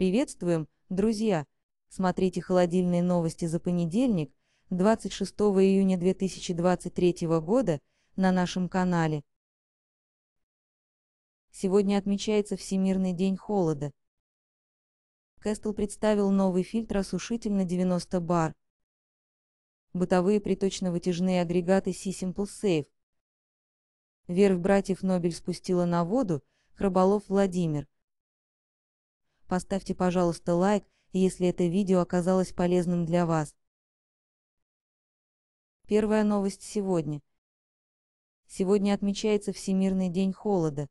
Приветствуем, друзья! Смотрите холодильные новости за понедельник, 26 июня 2023 года, на нашем канале. Сегодня отмечается Всемирный день холода. Кэстл представил новый фильтр осушитель на 90 бар. Бытовые приточно-вытяжные агрегаты C-Simple Safe. Верх братьев Нобель спустила на воду, Храболов Владимир поставьте, пожалуйста, лайк, если это видео оказалось полезным для вас. Первая новость сегодня. Сегодня отмечается Всемирный день холода.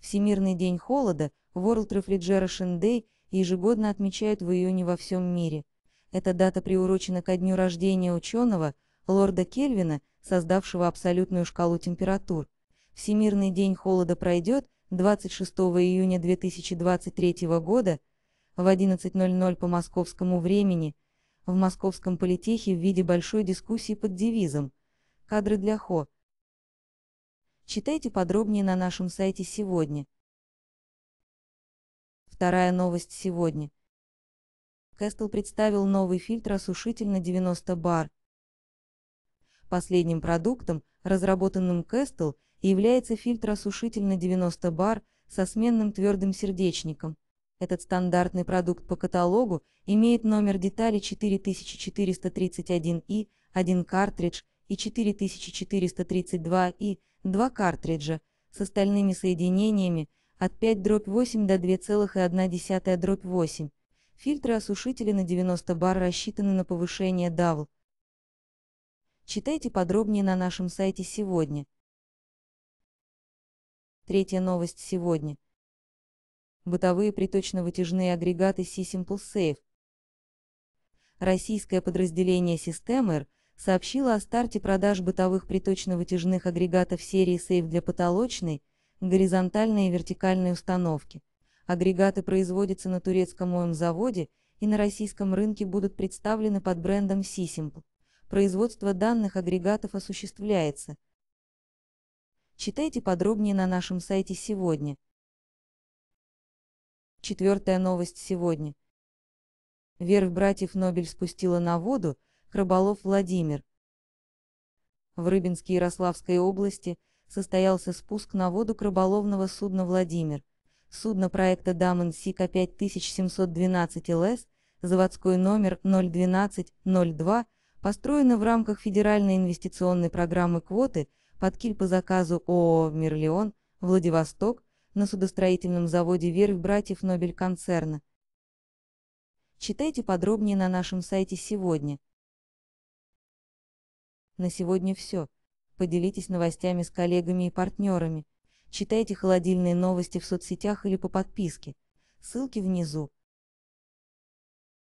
Всемирный день холода, World Refrigeration Day, ежегодно отмечают в июне во всем мире. Эта дата приурочена ко дню рождения ученого, лорда Кельвина, создавшего абсолютную шкалу температур. Всемирный день холода пройдет 26 июня 2023 года в 11.00 по московскому времени в московском политехе в виде большой дискуссии под девизом «Кадры для ХО». Читайте подробнее на нашем сайте сегодня. Вторая новость сегодня. Кэстл представил новый фильтр осушитель на 90 бар. Последним продуктом, разработанным Кэстл, является фильтр-осушитель на 90 бар со сменным твердым сердечником. Этот стандартный продукт по каталогу имеет номер детали 4431 и один картридж и 4432 и два картриджа с остальными соединениями от 5 дробь 8 до 2,1 дробь 8. Фильтры-осушители на 90 бар рассчитаны на повышение давл. Читайте подробнее на нашем сайте сегодня. Третья новость сегодня. Бытовые приточно-вытяжные агрегаты C-Simple Safe. Российское подразделение Systemair сообщило о старте продаж бытовых приточно-вытяжных агрегатов серии Safe для потолочной, горизонтальной и вертикальной установки. Агрегаты производятся на турецком ОМ-заводе и на российском рынке будут представлены под брендом C-Simple. Производство данных агрегатов осуществляется – Читайте подробнее на нашем сайте сегодня. Четвертая новость сегодня. Верх братьев Нобель спустила на воду, Краболов Владимир. В Рыбинске Ярославской области состоялся спуск на воду краболовного судна «Владимир». Судно проекта «Дамон Сика» 5712 ЛС, заводской номер 01202, построено в рамках Федеральной инвестиционной программы «Квоты» под киль по заказу ООО «Мерлион» Владивосток на судостроительном заводе Верх братьев Нобель концерна». Читайте подробнее на нашем сайте сегодня. На сегодня все. Поделитесь новостями с коллегами и партнерами. Читайте холодильные новости в соцсетях или по подписке. Ссылки внизу.